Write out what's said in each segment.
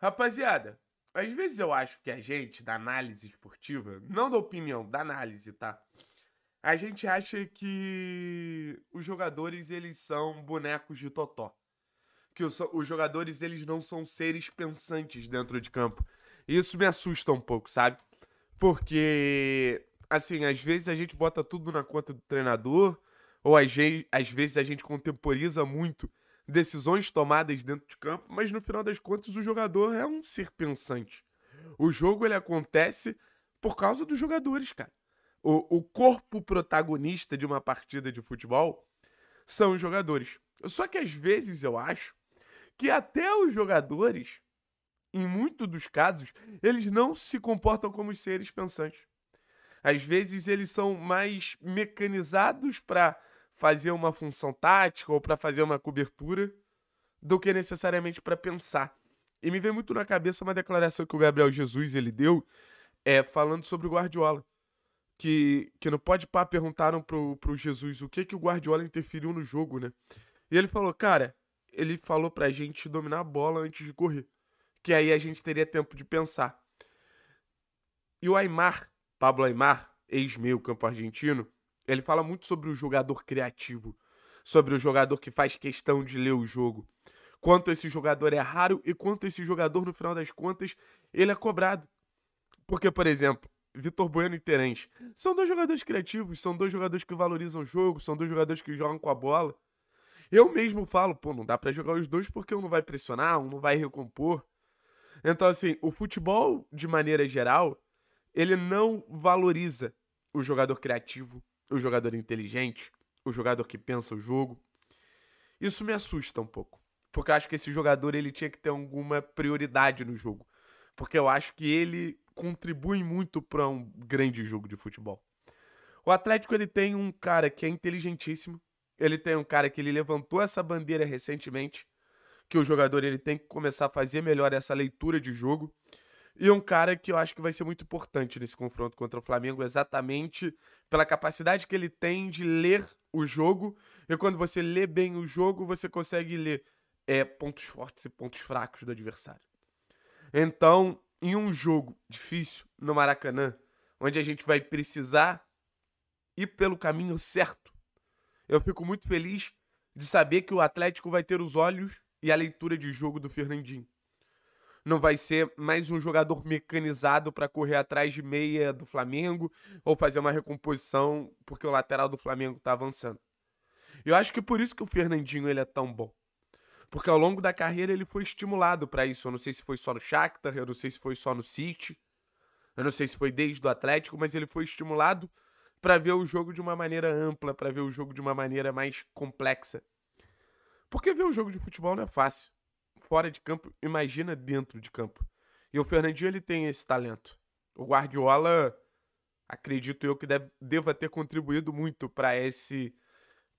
Rapaziada, às vezes eu acho que a gente, da análise esportiva, não da opinião, da análise, tá? A gente acha que os jogadores, eles são bonecos de totó. Que os, os jogadores, eles não são seres pensantes dentro de campo. E isso me assusta um pouco, sabe? Porque, assim, às vezes a gente bota tudo na conta do treinador, ou às, às vezes a gente contemporiza muito decisões tomadas dentro de campo, mas no final das contas o jogador é um ser pensante. O jogo ele acontece por causa dos jogadores, cara. O, o corpo protagonista de uma partida de futebol são os jogadores. Só que às vezes eu acho que até os jogadores, em muitos dos casos, eles não se comportam como seres pensantes. Às vezes eles são mais mecanizados para fazer uma função tática ou para fazer uma cobertura do que necessariamente para pensar. E me vem muito na cabeça uma declaração que o Gabriel Jesus ele deu é, falando sobre o Guardiola. Que, que no Pode Pá perguntaram pro, pro Jesus o que que o Guardiola interferiu no jogo, né? E ele falou, cara, ele falou pra gente dominar a bola antes de correr. Que aí a gente teria tempo de pensar. E o Aymar, Pablo Aymar, ex-meio campo argentino, ele fala muito sobre o jogador criativo, sobre o jogador que faz questão de ler o jogo. Quanto esse jogador é raro e quanto esse jogador, no final das contas, ele é cobrado. Porque, por exemplo, Vitor Bueno e Terence são dois jogadores criativos, são dois jogadores que valorizam o jogo, são dois jogadores que jogam com a bola. Eu mesmo falo, pô, não dá para jogar os dois porque um não vai pressionar, um não vai recompor. Então, assim, o futebol, de maneira geral, ele não valoriza o jogador criativo, o jogador inteligente, o jogador que pensa o jogo. Isso me assusta um pouco, porque eu acho que esse jogador ele tinha que ter alguma prioridade no jogo, porque eu acho que ele contribui muito para um grande jogo de futebol. O Atlético ele tem um cara que é inteligentíssimo, ele tem um cara que ele levantou essa bandeira recentemente, que o jogador ele tem que começar a fazer melhor essa leitura de jogo. E um cara que eu acho que vai ser muito importante nesse confronto contra o Flamengo, exatamente pela capacidade que ele tem de ler o jogo. E quando você lê bem o jogo, você consegue ler é, pontos fortes e pontos fracos do adversário. Então, em um jogo difícil no Maracanã, onde a gente vai precisar ir pelo caminho certo, eu fico muito feliz de saber que o Atlético vai ter os olhos e a leitura de jogo do Fernandinho não vai ser mais um jogador mecanizado para correr atrás de meia do Flamengo ou fazer uma recomposição porque o lateral do Flamengo está avançando. Eu acho que por isso que o Fernandinho ele é tão bom. Porque ao longo da carreira ele foi estimulado para isso. Eu não sei se foi só no Shakhtar, eu não sei se foi só no City, eu não sei se foi desde o Atlético, mas ele foi estimulado para ver o jogo de uma maneira ampla, para ver o jogo de uma maneira mais complexa. Porque ver um jogo de futebol não é fácil fora de campo, imagina dentro de campo. E o Fernandinho ele tem esse talento. O Guardiola, acredito eu que deve, deva ter contribuído muito para esse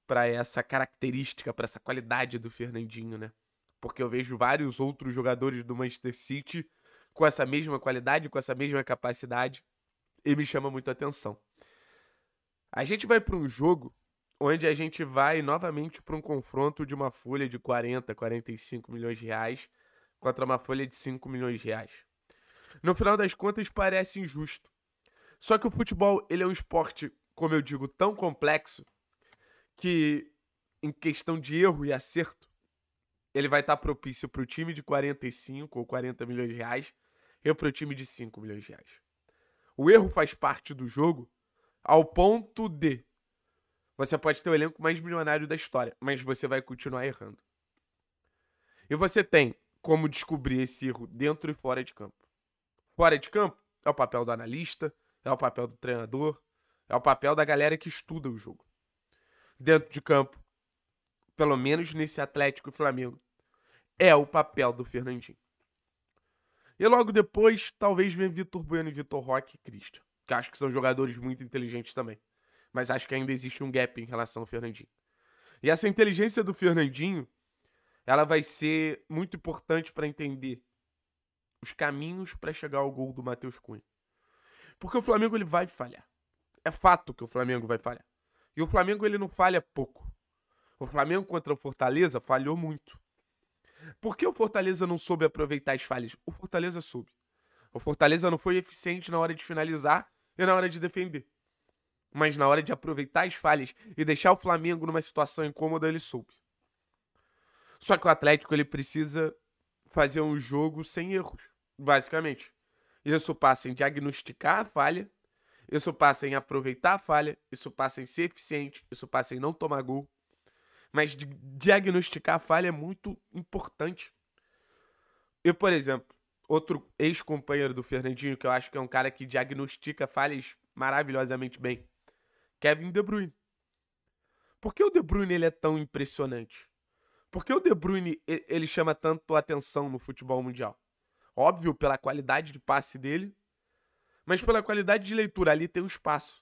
para essa característica, para essa qualidade do Fernandinho, né? Porque eu vejo vários outros jogadores do Manchester City com essa mesma qualidade, com essa mesma capacidade, e me chama muito a atenção. A gente vai para um jogo onde a gente vai novamente para um confronto de uma folha de 40, 45 milhões de reais contra uma folha de 5 milhões de reais. No final das contas, parece injusto. Só que o futebol ele é um esporte, como eu digo, tão complexo que, em questão de erro e acerto, ele vai estar tá propício para o time de 45 ou 40 milhões de reais e para o time de 5 milhões de reais. O erro faz parte do jogo ao ponto de você pode ter o elenco mais milionário da história, mas você vai continuar errando. E você tem como descobrir esse erro dentro e fora de campo. Fora de campo é o papel do analista, é o papel do treinador, é o papel da galera que estuda o jogo. Dentro de campo, pelo menos nesse Atlético e Flamengo, é o papel do Fernandinho. E logo depois, talvez venha Vitor Bueno e Vitor Roque e Christian, que acho que são jogadores muito inteligentes também mas acho que ainda existe um gap em relação ao Fernandinho. E essa inteligência do Fernandinho, ela vai ser muito importante para entender os caminhos para chegar ao gol do Matheus Cunha. Porque o Flamengo ele vai falhar. É fato que o Flamengo vai falhar. E o Flamengo ele não falha pouco. O Flamengo contra o Fortaleza falhou muito. Por que o Fortaleza não soube aproveitar as falhas? O Fortaleza soube. O Fortaleza não foi eficiente na hora de finalizar e na hora de defender. Mas na hora de aproveitar as falhas e deixar o Flamengo numa situação incômoda, ele soube. Só que o Atlético ele precisa fazer um jogo sem erros, basicamente. Isso passa em diagnosticar a falha, isso passa em aproveitar a falha, isso passa em ser eficiente, isso passa em não tomar gol. Mas diagnosticar a falha é muito importante. Eu, por exemplo, outro ex-companheiro do Fernandinho, que eu acho que é um cara que diagnostica falhas maravilhosamente bem. Kevin De Bruyne. Por que o De Bruyne ele é tão impressionante? Por que o De Bruyne ele chama tanto atenção no futebol mundial? Óbvio, pela qualidade de passe dele, mas pela qualidade de leitura. Ali tem um espaço.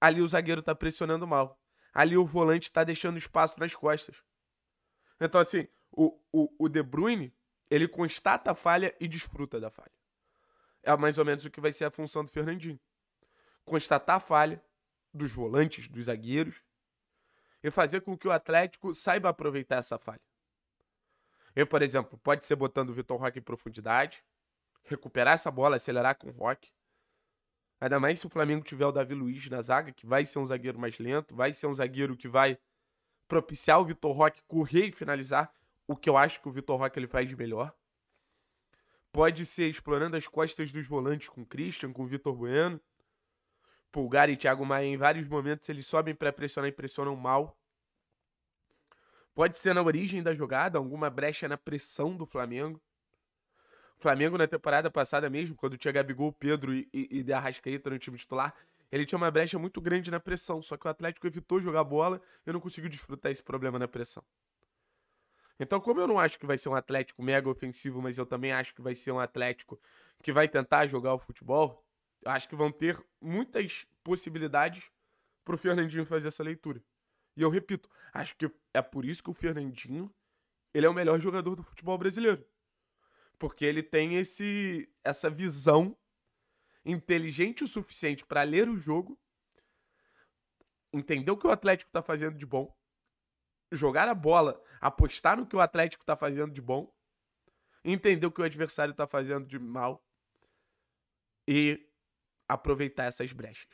Ali o zagueiro tá pressionando mal. Ali o volante tá deixando espaço nas costas. Então, assim, o, o, o De Bruyne, ele constata a falha e desfruta da falha. É mais ou menos o que vai ser a função do Fernandinho. Constatar a falha, dos volantes, dos zagueiros, e fazer com que o Atlético saiba aproveitar essa falha. Eu, por exemplo, pode ser botando o Vitor Roque em profundidade, recuperar essa bola, acelerar com o Roque. Ainda mais se o Flamengo tiver o Davi Luiz na zaga, que vai ser um zagueiro mais lento, vai ser um zagueiro que vai propiciar o Vitor Roque correr e finalizar, o que eu acho que o Vitor Roque ele faz de melhor. Pode ser explorando as costas dos volantes com o Christian, com o Vitor Bueno Pulgar e Thiago Maia, em vários momentos, eles sobem para pressionar e pressionam mal. Pode ser na origem da jogada, alguma brecha na pressão do Flamengo. O Flamengo, na temporada passada mesmo, quando tinha Gabigol, Pedro e, e, e Arrascaeta no time titular, ele tinha uma brecha muito grande na pressão, só que o Atlético evitou jogar bola e não conseguiu desfrutar esse problema na pressão. Então, como eu não acho que vai ser um Atlético mega ofensivo, mas eu também acho que vai ser um Atlético que vai tentar jogar o futebol, eu acho que vão ter muitas possibilidades pro Fernandinho fazer essa leitura. E eu repito, acho que é por isso que o Fernandinho ele é o melhor jogador do futebol brasileiro. Porque ele tem esse essa visão inteligente o suficiente para ler o jogo, entender o que o Atlético tá fazendo de bom, jogar a bola, apostar no que o Atlético tá fazendo de bom, entender o que o adversário tá fazendo de mal e aproveitar essas brechas.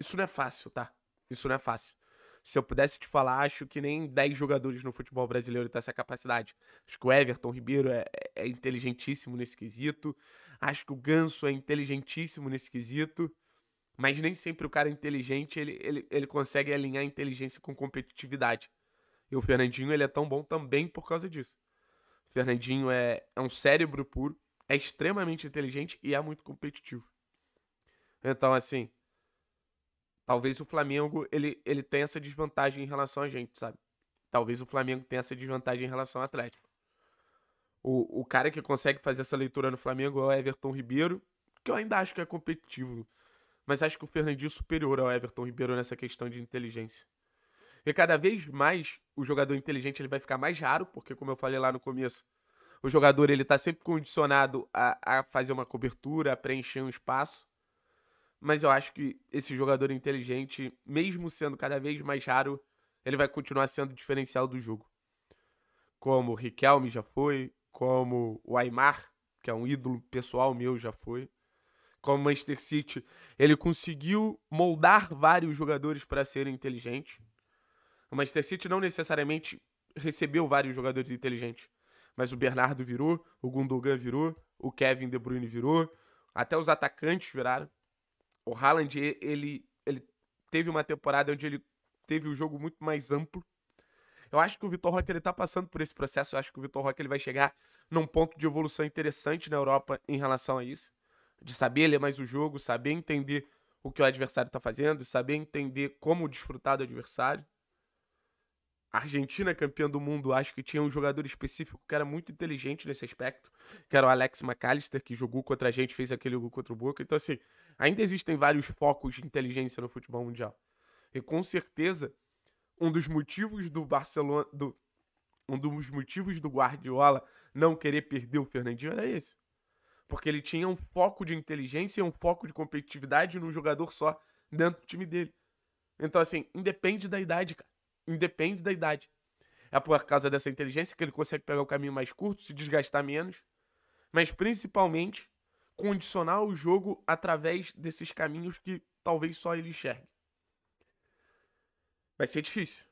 Isso não é fácil, tá? Isso não é fácil. Se eu pudesse te falar, acho que nem 10 jogadores no futebol brasileiro têm essa capacidade. Acho que o Everton Ribeiro é, é, é inteligentíssimo nesse quesito. Acho que o Ganso é inteligentíssimo nesse quesito. Mas nem sempre o cara inteligente ele, ele, ele consegue alinhar inteligência com competitividade. E o Fernandinho ele é tão bom também por causa disso. O Fernandinho é, é um cérebro puro, é extremamente inteligente e é muito competitivo. Então, assim, talvez o Flamengo ele, ele tenha essa desvantagem em relação a gente, sabe? Talvez o Flamengo tenha essa desvantagem em relação ao Atlético. O, o cara que consegue fazer essa leitura no Flamengo é o Everton Ribeiro, que eu ainda acho que é competitivo. Mas acho que o Fernandinho é superior ao Everton Ribeiro nessa questão de inteligência. E cada vez mais o jogador inteligente ele vai ficar mais raro, porque como eu falei lá no começo, o jogador ele tá sempre condicionado a, a fazer uma cobertura, a preencher um espaço mas eu acho que esse jogador inteligente, mesmo sendo cada vez mais raro, ele vai continuar sendo diferencial do jogo. Como o Riquelme já foi, como o Aymar, que é um ídolo pessoal meu, já foi. Como o Manchester City, ele conseguiu moldar vários jogadores para serem inteligentes. O Manchester City não necessariamente recebeu vários jogadores inteligentes, mas o Bernardo virou, o Gundogan virou, o Kevin De Bruyne virou, até os atacantes viraram o Haaland, ele, ele teve uma temporada onde ele teve o um jogo muito mais amplo. Eu acho que o Vitor Roque ele tá passando por esse processo. Eu acho que o Vitor Roque ele vai chegar num ponto de evolução interessante na Europa em relação a isso. De saber ler mais o jogo, saber entender o que o adversário está fazendo, saber entender como desfrutar do adversário. A Argentina, campeã do mundo, acho que tinha um jogador específico que era muito inteligente nesse aspecto, que era o Alex McAllister, que jogou contra a gente, fez aquele gol contra o Boca. Então, assim, Ainda existem vários focos de inteligência no futebol mundial. E com certeza, um dos motivos do Barcelona. Do, um dos motivos do Guardiola não querer perder o Fernandinho era esse. Porque ele tinha um foco de inteligência e um foco de competitividade num jogador só dentro do time dele. Então, assim, independe da idade, cara. Independe da idade. É por causa dessa inteligência que ele consegue pegar o caminho mais curto, se desgastar menos. Mas principalmente condicionar o jogo através desses caminhos que talvez só ele enxergue. Vai ser difícil.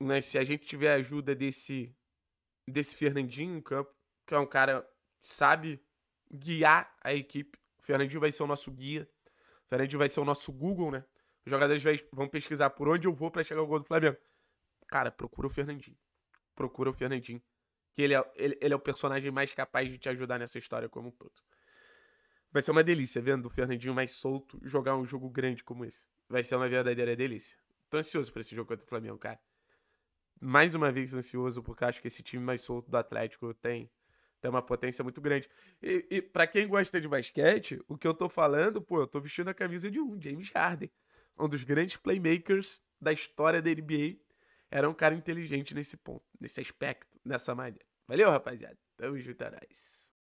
Né? Se a gente tiver a ajuda desse, desse Fernandinho em campo, que é um cara que sabe guiar a equipe. O Fernandinho vai ser o nosso guia. O Fernandinho vai ser o nosso Google, né? Os jogadores vão pesquisar por onde eu vou para chegar ao gol do Flamengo. Cara, procura o Fernandinho. Procura o Fernandinho. Que ele é, ele, ele é o personagem mais capaz de te ajudar nessa história como um todo. Vai ser uma delícia vendo o Fernandinho mais solto jogar um jogo grande como esse. Vai ser uma verdadeira delícia. Tô ansioso pra esse jogo contra o Flamengo, cara. Mais uma vez ansioso, porque acho que esse time mais solto do Atlético tem, tem uma potência muito grande. E, e para quem gosta de basquete, o que eu tô falando, pô, eu tô vestindo a camisa de um, James Harden. Um dos grandes playmakers da história da NBA. Era um cara inteligente nesse ponto, nesse aspecto, nessa maneira. Valeu, rapaziada. Tamo junto, é nós.